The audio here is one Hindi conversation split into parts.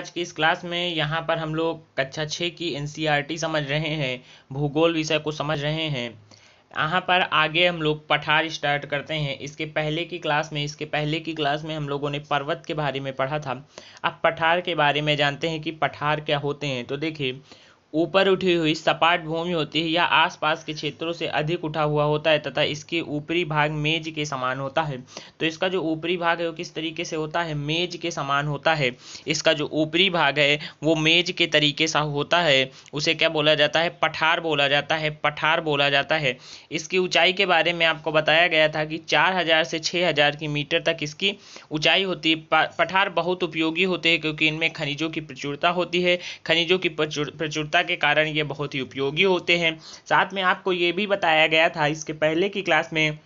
आज की इस क्लास में यहाँ पर हम लोग कक्षा छः की एन e समझ रहे हैं भूगोल विषय को समझ रहे हैं यहाँ पर आगे हम लोग पठार स्टार्ट करते हैं इसके पहले की क्लास में इसके पहले की क्लास में हम लोगों ने पर्वत के बारे में पढ़ा था अब पठार के बारे में जानते हैं कि पठार क्या होते हैं तो देखिए ऊपर उठी हुई सपाट भूमि होती है या आसपास के क्षेत्रों से अधिक उठा हुआ होता है तथा इसके ऊपरी भाग मेज के समान होता है तो इसका जो ऊपरी भाग है वो किस तरीके से होता है मेज के समान होता है इसका जो ऊपरी भाग है वो मेज के तरीके सा होता है उसे क्या बोला जाता है पठार बोला जाता है पठार बोला जाता है इसकी ऊँचाई के बारे में आपको बताया गया था कि चार हजार से छः हजार की मीटर तक इसकी ऊँचाई होती है पठार बहुत उपयोगी होते हैं क्योंकि इनमें खनिजों की प्रचुरता होती है खनिजों की प्रचुरता विशेषता के कारण ये बहुत ही उपयोगी होते हैं साथ में आपको ये भी बताया गया था इसके पहले की क्लास में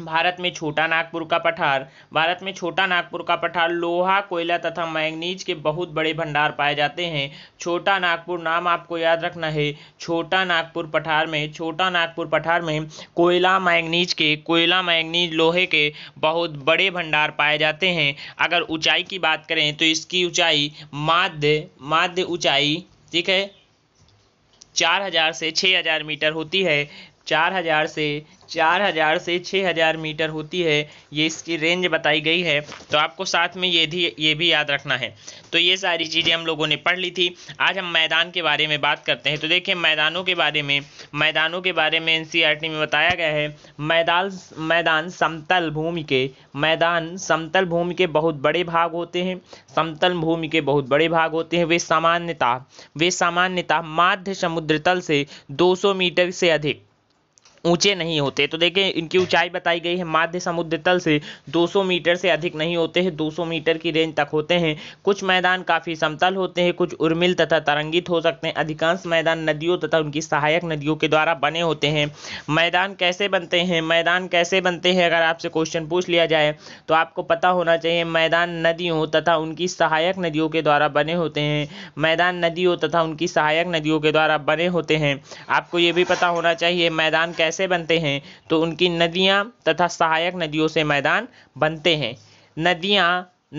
भारत में छोटा नागपुर का पठार भारत में छोटा नागपुर का पठार लोहा कोयला तथा मैंगनीज के बहुत बड़े भंडार पाए जाते हैं छोटा नागपुर नाम आपको याद रखना है छोटा नागपुर पठार में छोटा नागपुर पठार में कोयला मैंगनीज के कोयला मैंगनीज लोहे के बहुत बड़े भंडार पाए जाते हैं अगर ऊंचाई की बात करें तो इसकी ऊँचाई माध्य माध्य ऊँचाई ठीक है चार हज़ार से 6000 हज़ार मीटर होती है चार हज़ार से चार हज़ार से छः हज़ार मीटर होती है ये इसकी रेंज बताई गई है तो आपको साथ में ये भी ये भी याद रखना है तो ये सारी चीज़ें हम लोगों ने पढ़ ली थी आज हम मैदान के बारे में बात करते हैं तो देखिए मैदानों के बारे में मैदानों के बारे में एन e में बताया गया है मैदान मैदान समतल भूमि के मैदान समतल भूमि के बहुत बड़े भाग होते हैं समतल भूमि के बहुत बड़े भाग होते हैं वे सामान्यतः वे सामान्यतः माध्य समुद्र तल से दो मीटर से अधिक ऊंचे नहीं होते तो देखें इनकी ऊंचाई बताई गई है माध्य समुद्र तल से 200 मीटर से अधिक नहीं होते हैं 200 मीटर की रेंज तक होते हैं कुछ मैदान काफ़ी समतल होते हैं कुछ उर्मिल तथा तरंगित हो सकते हैं अधिकांश मैदान नदियों तथा उनकी सहायक नदियों के द्वारा बने होते हैं मैदान कैसे बनते हैं मैदान कैसे बनते हैं अगर आपसे क्वेश्चन पूछ लिया जाए तो आपको पता होना चाहिए मैदान नदियों तथा उनकी सहायक नदियों के द्वारा बने होते हैं मैदान नदियों तथा उनकी सहायक नदियों के द्वारा बने होते हैं आपको ये भी पता होना चाहिए मैदान कैसे कैसे बनते हैं तो उनकी नदियाँ तथा सहायक नदियों से मैदान बनते हैं नदियाँ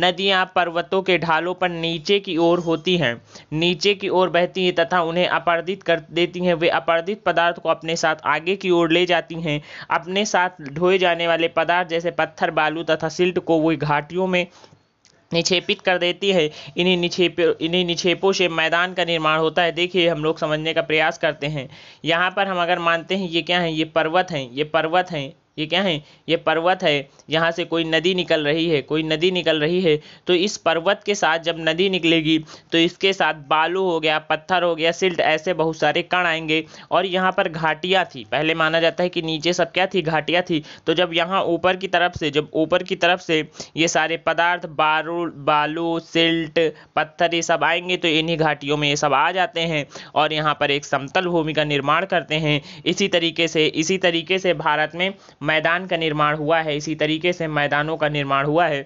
नदियाँ पर्वतों के ढालों पर नीचे की ओर होती हैं नीचे की ओर बहती हैं तथा उन्हें अपर्दित कर देती हैं वे अपर्दित पदार्थ को अपने साथ आगे की ओर ले जाती हैं अपने साथ ढोए जाने वाले पदार्थ जैसे पत्थर बालू तथा सिल्ट को वे घाटियों में निक्षेपित कर देती है इन्हीं निक्षेप इन्हीं निक्षेपों से मैदान का निर्माण होता है देखिए हम लोग समझने का प्रयास करते हैं यहाँ पर हम अगर मानते हैं ये क्या है ये पर्वत हैं ये पर्वत हैं ये क्या है ये पर्वत है यहाँ से कोई नदी निकल रही है कोई नदी निकल रही है तो इस पर्वत के साथ जब नदी निकलेगी तो इसके साथ बालू हो गया पत्थर हो गया सिल्ट ऐसे बहुत सारे कण आएंगे और यहाँ पर घाटियाँ थी पहले माना जाता है कि नीचे सब क्या थी घाटियाँ थी तो जब यहाँ ऊपर की तरफ से जब ऊपर की तरफ से ये सारे पदार्थ बारू बालू सिल्ट पत्थर ये सब आएंगे तो इन्हीं घाटियों में ये सब आ जाते हैं और यहाँ पर एक समतल भूमि का निर्माण करते हैं इसी तरीके से इसी तरीके से भारत में मैदान का निर्माण हुआ है इसी तरीके से मैदानों का निर्माण हुआ है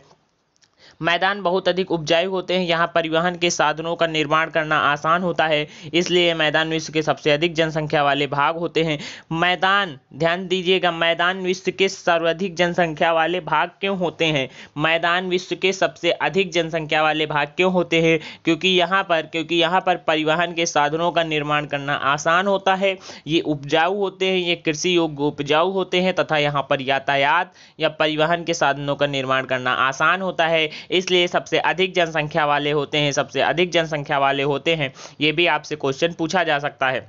मैदान बहुत अधिक उपजाऊ होते हैं यहाँ परिवहन के साधनों का निर्माण करना आसान होता है इसलिए मैदान विश्व के सबसे अधिक जनसंख्या वाले भाग होते हैं मैदान ध्यान दीजिएगा मैदान विश्व के सर्वाधिक जनसंख्या वाले भाग क्यों होते हैं मैदान विश्व के सबसे अधिक जनसंख्या वाले भाग क्यों होते हैं क्योंकि यहाँ पर क्योंकि यहाँ पर परिवहन के साधनों का निर्माण करना आसान होता है ये उपजाऊ होते हैं ये कृषि योग्य उपजाऊ होते हैं तथा यहाँ पर यातायात या परिवहन के साधनों का निर्माण करना आसान होता है इसलिए सबसे अधिक जनसंख्या वाले होते हैं सबसे अधिक जनसंख्या वाले होते हैं ये भी आपसे क्वेश्चन पूछा जा सकता है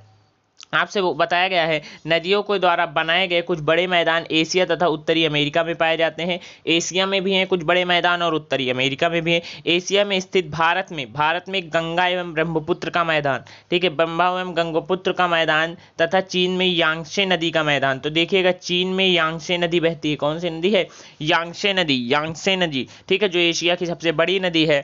आपसे बताया गया है नदियों के द्वारा बनाए गए कुछ बड़े मैदान एशिया तथा उत्तरी अमेरिका में पाए जाते हैं एशिया में भी हैं कुछ बड़े मैदान और उत्तरी अमेरिका में भी हैं एशिया में स्थित भारत में भारत में गंगा एवं ब्रह्मपुत्र का मैदान ठीक है ब्रह्मा एवं गंगोपुत्र का मैदान तथा चीन में यांगशे नदी का मैदान तो देखिएगा चीन में यांगशे नदी बहती है कौन सी नदी है यांगशे नदी यांगशे नदी ठीक है जो एशिया की सबसे बड़ी नदी है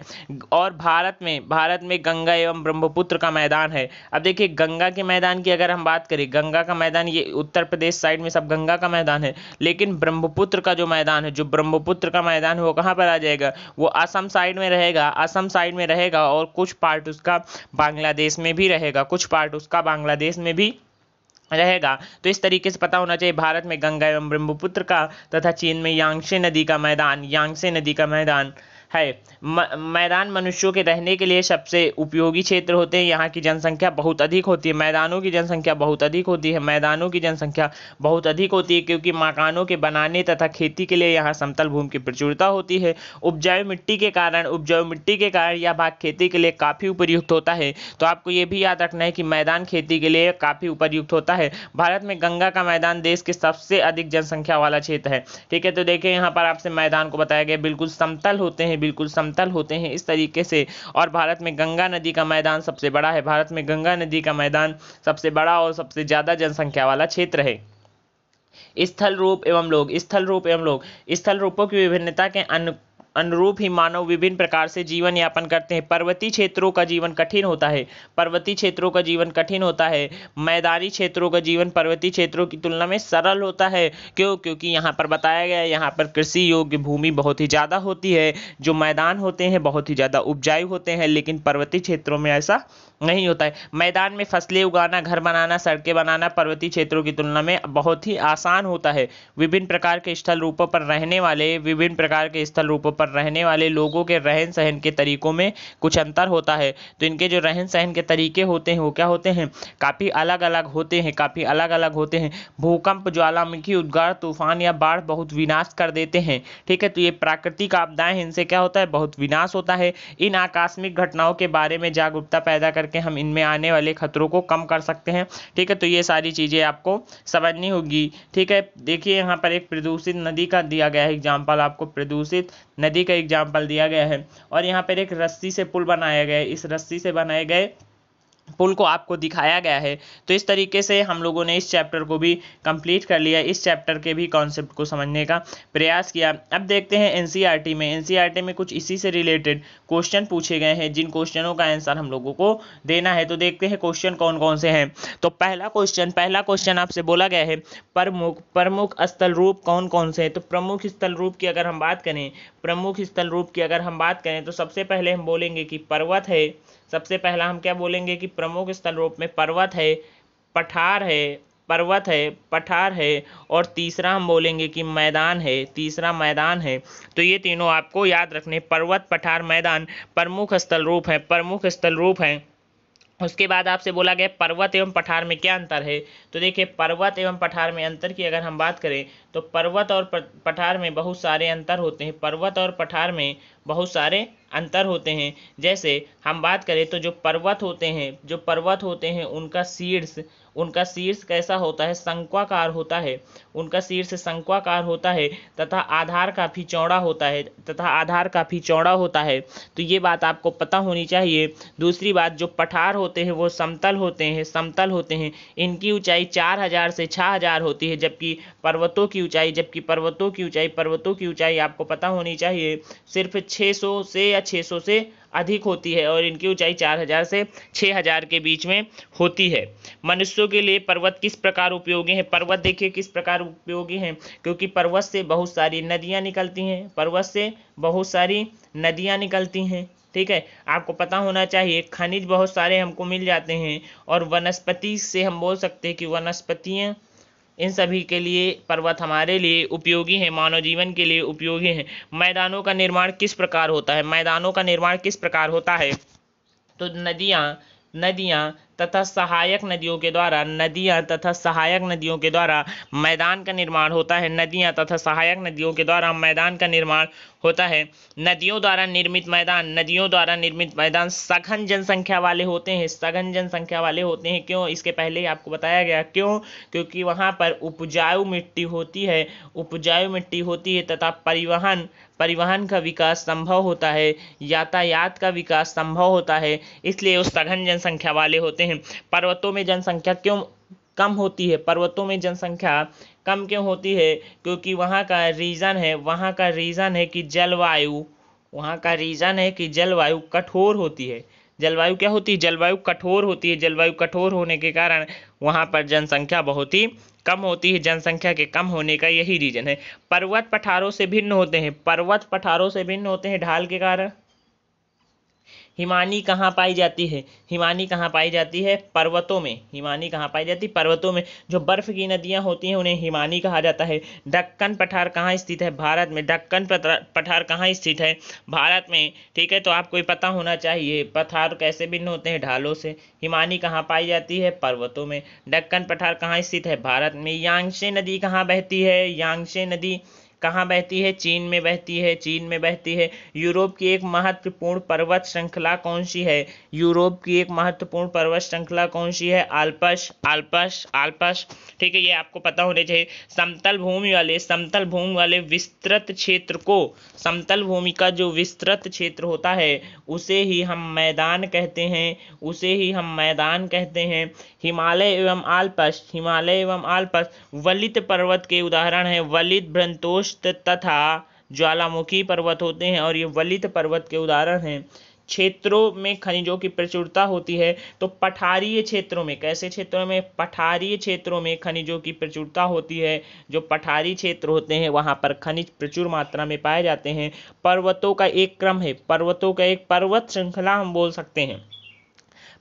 और भारत में भारत में गंगा एवं ब्रह्मपुत्र का मैदान है अब देखिए गंगा के मैदान की अगर हम बात करें गंगा का मैदान ये उत्तर प्रदेश साइड में सब गंगा का मैदान है लेकिन ब्रह्मपुत्र का जो मैदान है जो ब्रह्मपुत्र का मैदान है वो कहाँ पर आ जाएगा वो असम साइड में रहेगा असम साइड में रहेगा और कुछ पार्ट उसका बांग्लादेश में भी रहेगा कुछ पार्ट उसका बांग्लादेश में भी रहेगा तो इस तरीके से पता होना चाहिए भारत में गंगा एवं ब्रह्मपुत्र का तथा चीन में यांगसे नदी का मैदान यांगसे नदी का मैदान है म, मैदान मनुष्यों के रहने के लिए सबसे उपयोगी क्षेत्र होते हैं यहाँ की जनसंख्या बहुत अधिक होती है मैदानों की जनसंख्या बहुत अधिक होती है मैदानों की जनसंख्या बहुत अधिक होती है क्योंकि मकानों के बनाने तथा खेती के लिए यहाँ समतल भूमि की प्रचुरता होती है उपजाऊ मिट्टी के कारण उपजाऊ मिट्टी के कारण यह भाग खेती के लिए काफ़ी उपयुक्त होता है तो आपको ये भी याद रखना है कि मैदान खेती के लिए काफ़ी उपयुक्त होता है भारत में गंगा का मैदान देश के सबसे अधिक जनसंख्या वाला क्षेत्र है ठीक है तो देखिए यहाँ पर आपसे मैदान को बताया गया बिल्कुल समतल होते हैं हैं बिल्कुल समतल होते हैं इस तरीके से और भारत में गंगा नदी का मैदान सबसे बड़ा है भारत में गंगा नदी का मैदान सबसे बड़ा और सबसे ज़्यादा जनसंख्या वाला क्षेत्र है स्थल रूप एवं लोग स्थल रूप एवं लोग स्थल रूपों की विभिन्नता के अनु अनुरूप ही मानव विभिन्न प्रकार से जीवन यापन करते हैं पर्वतीय क्षेत्रों का जीवन कठिन होता है पर्वतीय क्षेत्रों का जीवन कठिन होता है मैदानी क्षेत्रों का जीवन पर्वतीय क्षेत्रों की तुलना में सरल होता है क्यों क्योंकि यहाँ पर बताया गया है यहाँ पर कृषि योग्य भूमि बहुत ही ज़्यादा होती है जो मैदान होते हैं बहुत ही ज़्यादा उपजाऊ होते हैं लेकिन पर्वतीय क्षेत्रों में ऐसा नहीं होता है मैदान में फसलें उगाना घर बनाना सड़कें बनाना पर्वतीय क्षेत्रों की तुलना में बहुत ही आसान होता है विभिन्न प्रकार के स्थल रूपों पर रहने वाले विभिन्न प्रकार के स्थल रूपों पर रहने वाले लोगों के रहन सहन के तरीकों में कुछ अंतर होता है तो इनके जो रहन सहन के तरीके होते हैं वो क्या होते हैं काफ़ी अलग अलग होते हैं काफ़ी अलग अलग होते हैं भूकंप ज्वालामुखी उद्गार तूफान या बाढ़ बहुत विनाश कर देते हैं ठीक है तो ये प्राकृतिक आपदाएं इनसे क्या होता है बहुत विनाश होता है इन आकस्मिक घटनाओं के बारे में जागरूकता पैदा कर करके हम इनमें आने वाले खतरों को कम कर सकते हैं ठीक है तो ये सारी चीज़ें आपको समझनी होगी ठीक है देखिए यहाँ पर एक प्रदूषित नदी का दिया गया है एग्जाम्पल आपको प्रदूषित नदी का एग्जाम्पल दिया गया है और यहाँ पर एक रस्सी से पुल बनाया गया है इस रस्सी से बनाए गए पुल को आपको दिखाया गया है तो इस तरीके से हम लोगों ने इस चैप्टर को भी कंप्लीट कर लिया इस चैप्टर के भी कॉन्सेप्ट को समझने का प्रयास किया अब देखते हैं एनसीईआरटी e में एनसीईआरटी e में कुछ इसी से रिलेटेड क्वेश्चन पूछे गए हैं जिन क्वेश्चनों का आंसर हम लोगों को देना है तो देखते हैं क्वेश्चन कौन कौन से हैं तो पहला क्वेश्चन पहला क्वेश्चन आपसे बोला गया है प्रमुख प्रमुख स्थल रूप कौन कौन से हैं तो प्रमुख स्थल रूप की अगर हम बात करें प्रमुख स्थल रूप की अगर हम बात करें तो सबसे पहले हम बोलेंगे कि पर्वत है सबसे पहला हम क्या बोलेंगे कि प्रमुख प्रमुख स्थल रूप में पर्वत है पठार है पर्वत है पठार है और तीसरा हम बोलेंगे कि मैदान है तीसरा मैदान है तो ये तीनों आपको याद रखने पर्वत पठार मैदान प्रमुख स्थल रूप है प्रमुख स्थल रूप है उसके बाद आपसे बोला गया पर्वत एवं पठार में क्या अंतर है तो देखिए पर्वत एवं पठार में अंतर की अगर हम बात करें तो पर्वत और पठार में बहुत सारे अंतर होते हैं पर्वत और पठार में बहुत सारे अंतर होते हैं जैसे हम बात करें तो जो पर्वत होते हैं जो पर्वत होते हैं उनका शीर्ष उनका शीर्ष कैसा होता है शंक्वाकार होता है उनका शीर्ष शंक्वाकार होता है तथा आधार काफ़ी चौड़ा होता है तथा आधार काफ़ी चौड़ा होता है तो ये बात आपको पता होनी चाहिए दूसरी बात जो पठार होते हैं वो समतल होते हैं समतल होते हैं इनकी ऊँचाई चार हज़ार से छः हज़ार होती है जबकि पर्वतों की ऊँचाई जबकि पर्वतों की ऊँचाई पर्वतों की ऊँचाई आपको पता होनी चाहिए सिर्फ 600 से या 600 से अधिक होती है और इनकी ऊंचाई 4000 से 6000 के बीच में होती है मनुष्यों के लिए पर्वत किस प्रकार उपयोगी हैं पर्वत देखिए किस प्रकार उपयोगी हैं क्योंकि पर्वत से बहुत सारी नदियाँ निकलती हैं पर्वत से बहुत सारी नदियाँ निकलती हैं ठीक है आपको पता होना चाहिए खनिज बहुत सारे हमको मिल जाते हैं और वनस्पति से हम बोल सकते हैं कि वनस्पतियाँ इन सभी के लिए पर्वत हमारे लिए उपयोगी हैं मानव जीवन के लिए उपयोगी हैं मैदानों का निर्माण किस प्रकार होता है मैदानों का निर्माण किस प्रकार होता है तो नदियाँ नदियाँ तथा सहायक नदियों के द्वारा नदियाँ तथा सहायक नदियों के द्वारा मैदान का निर्माण होता है नदियाँ तथा सहायक नदियों के द्वारा मैदान का निर्माण होता है नदियों द्वारा निर्मित मैदान नदियों द्वारा निर्मित मैदान सघन जनसंख्या वाले होते हैं सघन जनसंख्या वाले होते हैं क्यों इसके पहले ही आपको बताया गया क्यों क्योंकि वहाँ पर उपजाऊ मिट्टी होती है उपजाऊ मिट्टी होती है तथा परिवहन परिवहन का विकास संभव होता है यातायात का विकास संभव होता है इसलिए वो सघन जनसंख्या वाले होते हैं हैं पर्वतों में जनसंख्या क्यों कम होती है पर्वतों में जनसंख्या कम क्यों होती है क्योंकि वहाँ का रीज़न है वहाँ का रीज़न है कि जलवायु वहाँ का रीज़न है कि जलवायु कठोर होती है जलवायु क्या होती है जलवायु कठोर होती है जलवायु कठोर होने के कारण वहाँ पर जनसंख्या बहुत ही कम होती है जनसंख्या के कम होने का यही रीज़न है पर्वत पठारों से भिन्न होते हैं पर्वत पठारों से भिन्न होते हैं ढाल के कारण हिमानी कहाँ पाई जाती है हिमानी कहाँ पाई जाती है पर्वतों में हिमानी कहाँ पाई जाती है पर्वतों में जो बर्फ़ की नदियाँ होती हैं उन्हें हिमानी कहा जाता है डक्कन पठार कहाँ स्थित है भारत में डक्कन पठार कहाँ स्थित है भारत में ठीक है तो आपको पता होना चाहिए पठार कैसे भिन्न होते हैं ढालों से हिमानी कहाँ पाई जाती है पर्वतों में डक्कन पठार कहाँ स्थित है भारत में यांगशे नदी कहाँ बहती है यांगशे नदी कहाँ बहती है चीन में बहती है चीन में बहती है यूरोप की एक महत्वपूर्ण पर्वत श्रृंखला कौन सी है यूरोप की एक महत्वपूर्ण पर्वत श्रृंखला कौन सी है आल्पस आल्पस आल्पस ठीक है ये आपको पता होने चाहिए समतल भूमि वाले समतल भूमि वाले विस्तृत क्षेत्र को समतल भूमि का जो विस्तृत क्षेत्र होता है उसे ही हम मैदान कहते हैं उसे ही हम मैदान कहते हैं हिमालय एवं आल्पस हिमालय एवं आल्पस वलित पर्वत के उदाहरण है वलित भ्रंतोष पुष्ट तथा ज्वालामुखी पर्वत होते हैं और ये वलित पर्वत के उदाहरण हैं क्षेत्रों में खनिजों की प्रचुरता होती है तो पठारीय क्षेत्रों में कैसे क्षेत्रों में पठारीय क्षेत्रों में खनिजों की प्रचुरता होती है जो पठारी क्षेत्र होते हैं वहाँ पर खनिज प्रचुर मात्रा में पाए जाते हैं पर्वतों का एक क्रम है पर्वतों का एक पर्वत श्रृंखला हम बोल सकते हैं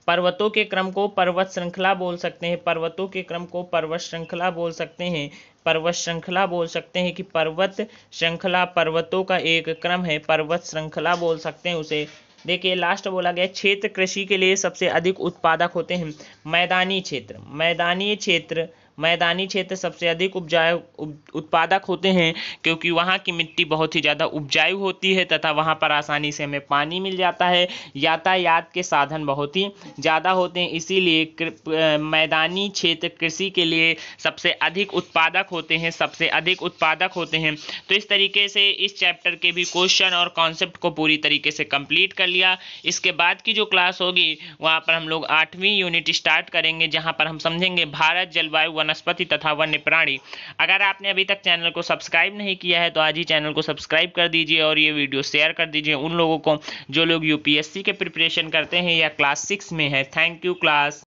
पर्वतों के क्रम को पर्वत श्रृंखला बोल सकते हैं पर्वतों के क्रम को पर्वत श्रृंखला बोल सकते हैं पर्वत श्रृंखला बोल सकते हैं कि पर्वत श्रृंखला पर्वतों का एक क्रम है पर्वत श्रृंखला बोल सकते हैं उसे देखिए लास्ट बोला गया क्षेत्र कृषि के लिए सबसे अधिक उत्पादक होते हैं मैदानी क्षेत्र मैदानी क्षेत्र मैदानी क्षेत्र सबसे अधिक उपजाऊ उत्पादक होते हैं क्योंकि वहाँ की मिट्टी बहुत ही ज़्यादा उपजाऊ होती है तथा वहाँ पर आसानी से हमें पानी मिल जाता है यातायात के साधन बहुत ही ज़्यादा होते हैं इसीलिए मैदानी क्षेत्र कृषि के लिए सबसे अधिक उत्पादक होते हैं सबसे अधिक उत्पादक होते हैं तो इस तरीके से इस चैप्टर के भी क्वेश्चन और कॉन्सेप्ट को पूरी तरीके से कम्प्लीट कर लिया इसके बाद की जो क्लास होगी वहाँ पर हम लोग आठवीं यूनिट स्टार्ट करेंगे जहाँ पर हम समझेंगे भारत जलवायु वनस्पति तथा वन्य प्राणी अगर आपने अभी तक चैनल को सब्सक्राइब नहीं किया है तो आज ही चैनल को सब्सक्राइब कर दीजिए और ये वीडियो शेयर कर दीजिए उन लोगों को जो लोग यूपीएससी के प्रिपरेशन करते हैं या क्लास सिक्स में है थैंक यू क्लास